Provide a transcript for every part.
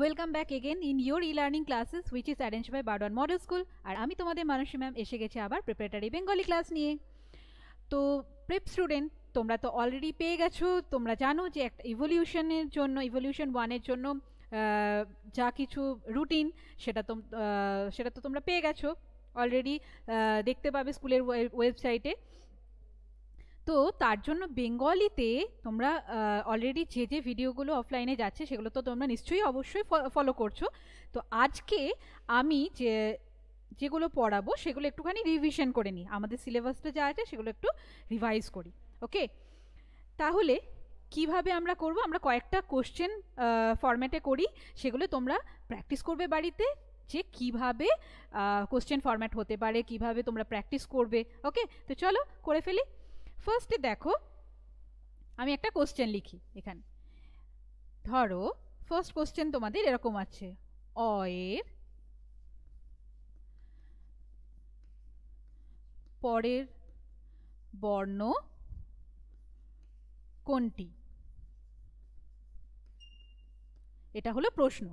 welcome back again in your e learning classes which is arrange by Barwan model school আর আমি তোমাদের মানসী ma'am এসে গেছি আবার প্রিপারেটারি বেঙ্গলি ক্লাস নিয়ে তো প্রেপ স্টুডেন্ট তোমরা তো অলরেডি পেয়ে গেছো তোমরা জানো যে একটা ইভলিউশনের জন্য ইভলিউশন ওয়ানের জন্য যা কিছু রুটিন সেটা তো সেটা তো তোমরা পেয়ে গেছো অলরেডি দেখতে পাবে স্কুলের ওয়েবসাইটে তো তার জন্য বেঙ্গলিতে তোমরা অলরেডি যে যে ভিডিওগুলো অফলাইনে যাচ্ছে সেগুলো তো তোমরা নিশ্চয়ই অবশ্যই ফলো করছো তো আজকে আমি যে যেগুলো পড়াবো সেগুলো একটুখানি রিভিশন করে নিই আমাদের সিলেবাসটা যা আছে সেগুলো একটু রিভাইজ করি ওকে তাহলে কিভাবে আমরা করব আমরা কয়েকটা কোশ্চেন ফরম্যাটে করি সেগুলো তোমরা প্র্যাকটিস করবে বাড়িতে যে কিভাবে কোশ্চেন ফরম্যাট হতে পারে কিভাবে তোমরা প্র্যাকটিস করবে ওকে তো চলো করে ফেলি ফার্স্টে দেখো আমি একটা কোশ্চেন লিখি এখানে ধরো ফার্স্ট কোশ্চেন তোমাদের এরকম আছে অ এর পরের বর্ণ কোনটি এটা হলো প্রশ্ন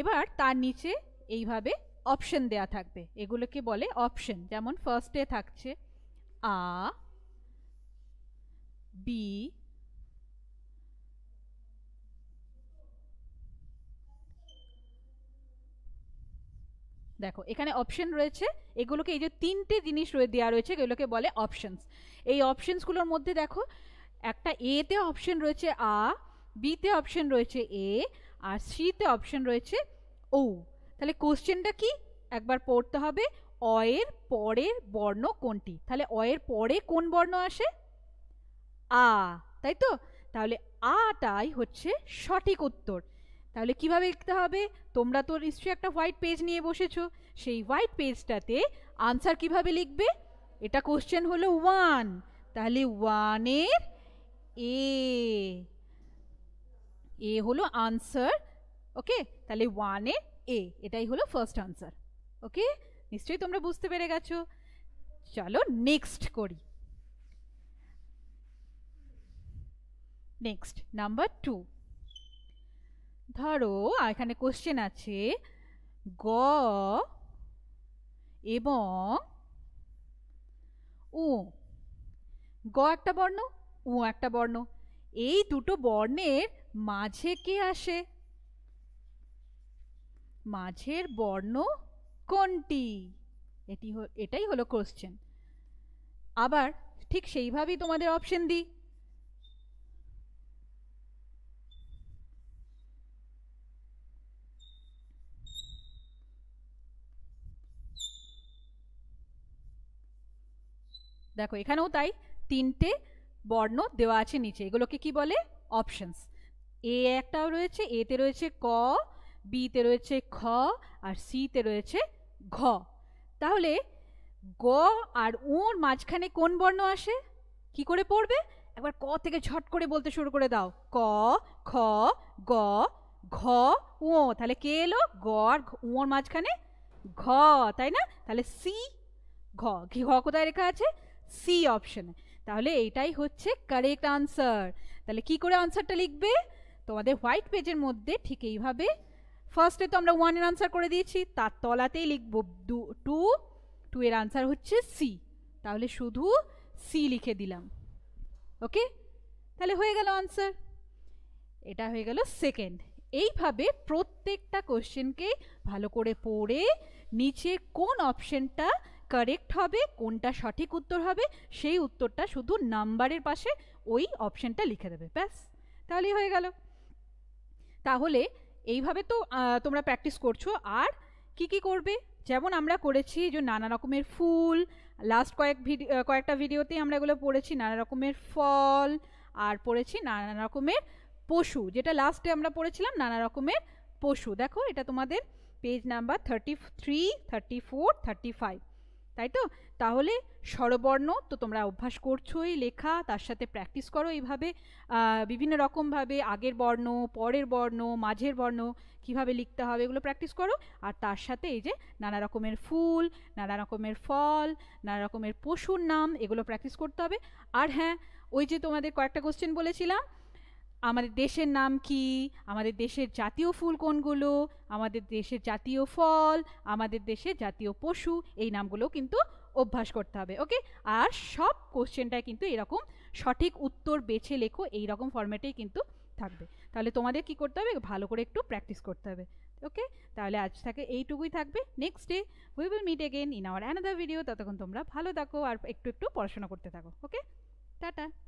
এবার তার নিচে এইভাবে অপশন দেয়া থাকবে এগুলোকে বলে অপশন যেমন ফার্স্টে থাকছে আ B দেখো এখানে অপশন রয়েছে এগুলোকে এই যে তিনটে জিনিস দেওয়া রয়েছে এগুলোকে বলে অপশনস এই অপশনসগুলোর মধ্যে দেখো একটা এতে অপশন রয়েছে আ বিতে অপশন রয়েছে এ আর সিতে অপশন রয়েছে ও তাহলে কোশ্চেনটা কি একবার পড়তে হবে অয়ের পরের বর্ণ কোনটি তাহলে অয়ের পরে কোন বর্ণ আসে আ তাই তো তাহলে আটাই হচ্ছে সঠিক উত্তর তাহলে কিভাবে লিখতে হবে তোমরা তো নিশ্চয়ই একটা হোয়াইট পেজ নিয়ে বসেছো সেই হোয়াইট পেজটাতে আনসার কিভাবে লিখবে এটা কোশ্চেন হলো ওয়ান তাহলে ওয়ানের এ এ হলো আনসার ওকে তাহলে ওয়ানের এ এটাই হলো ফার্স্ট আনসার ওকে নিশ্চয়ই তোমরা বুঝতে পেরে গেছো চলো নেক্সট করি নেক্সট নাম্বার টু ধরো এখানে কোশ্চেন আছে গ এবং উ গ একটা বর্ণ উ একটা বর্ণ এই দুটো বর্ণের মাঝে কে আসে মাঝের বর্ণ কোনটি এটি এটাই হলো কোশ্চেন আবার ঠিক সেইভাবেই তোমাদের অপশন দিই দেখো এখানেও তাই তিনটে বর্ণ দেওয়া আছে নিচে এগুলোকে কি বলে অপশনস এ একটাও রয়েছে এতে রয়েছে ক বিতে রয়েছে খ আর সিতে রয়েছে ঘ তাহলে গ আর উঁর মাঝখানে কোন বর্ণ আসে কি করে পড়বে একবার ক থেকে ঝট করে বলতে শুরু করে দাও ক খ গ ঘ ও তাহলে কে এলো গ আর উঁর মাঝখানে ঘ তাই না তাহলে সি ঘ ঘ কোথায় রেখা আছে সি অপশানে তাহলে এটাই হচ্ছে কারেক্ট আনসার তাহলে কি করে আনসারটা লিখবে তোমাদের হোয়াইট পেজের মধ্যে ঠিক এইভাবে ফার্স্টে তো আমরা ওয়ানের আনসার করে দিয়েছি তার তলাতেই লিখব দু টু টু এর আনসার হচ্ছে সি তাহলে শুধু সি লিখে দিলাম ওকে তাহলে হয়ে গেল আনসার এটা হয়ে গেল সেকেন্ড এইভাবে প্রত্যেকটা কোশ্চেনকে ভালো করে পড়ে নিচে কোন অপশনটা কারেক্ট হবে কোনটা সঠিক উত্তর হবে সেই উত্তরটা শুধু নাম্বারের পাশে ওই অপশানটা লিখে দেবে ব্যাস তাহলেই হয়ে গেল তাহলে এইভাবে তো তোমরা প্র্যাকটিস করছো আর কি কি করবে যেমন আমরা করেছি যে নানা রকমের ফুল লাস্ট কয়েক ভিডিও কয়েকটা ভিডিওতেই আমরা এগুলো পড়েছি নানা রকমের ফল আর পড়েছি নানা রকমের পশু যেটা লাস্টে আমরা পড়েছিলাম নানা রকমের পশু দেখো এটা তোমাদের page number thirty three thirty four thirty five তাই তো তাহলে স্বরবর্ণ তো তোমরা অভ্যাস করছোই লেখা তার সাথে প্র্যাকটিস করো এইভাবে বিভিন্ন রকমভাবে আগের বর্ণ পরের বর্ণ মাঝের বর্ণ কিভাবে লিখতে হবে এগুলো প্র্যাকটিস করো আর তার সাথে এই যে নানা রকমের ফুল নানা রকমের ফল নানা রকমের পশুর নাম এগুলো প্র্যাকটিস করতে হবে আর হ্যাঁ ওই যে তোমাদের কয়েকটা কোশ্চেন বলেছিলাম আমাদের দেশের নাম কি আমাদের দেশের জাতীয় ফুল কোনগুলো আমাদের দেশের জাতীয় ফল আমাদের দেশের জাতীয় পশু এই নামগুলো কিন্তু অভ্যাস করতে হবে ওকে আর সব কোশ্চেনটায় কিন্তু এরকম সঠিক উত্তর বেছে লেখো এই রকম ফর্ম্যাটেই কিন্তু থাকবে তাহলে তোমাদের কি করতে হবে ভালো করে একটু প্র্যাকটিস করতে হবে ওকে তাহলে আজ থাকে এইটুকুই থাকবে next day we will meet again in our another video ততক্ষণ তোমরা ভালো থাকো আর একটু একটু পড়াশোনা করতে থাকো ওকে টাটা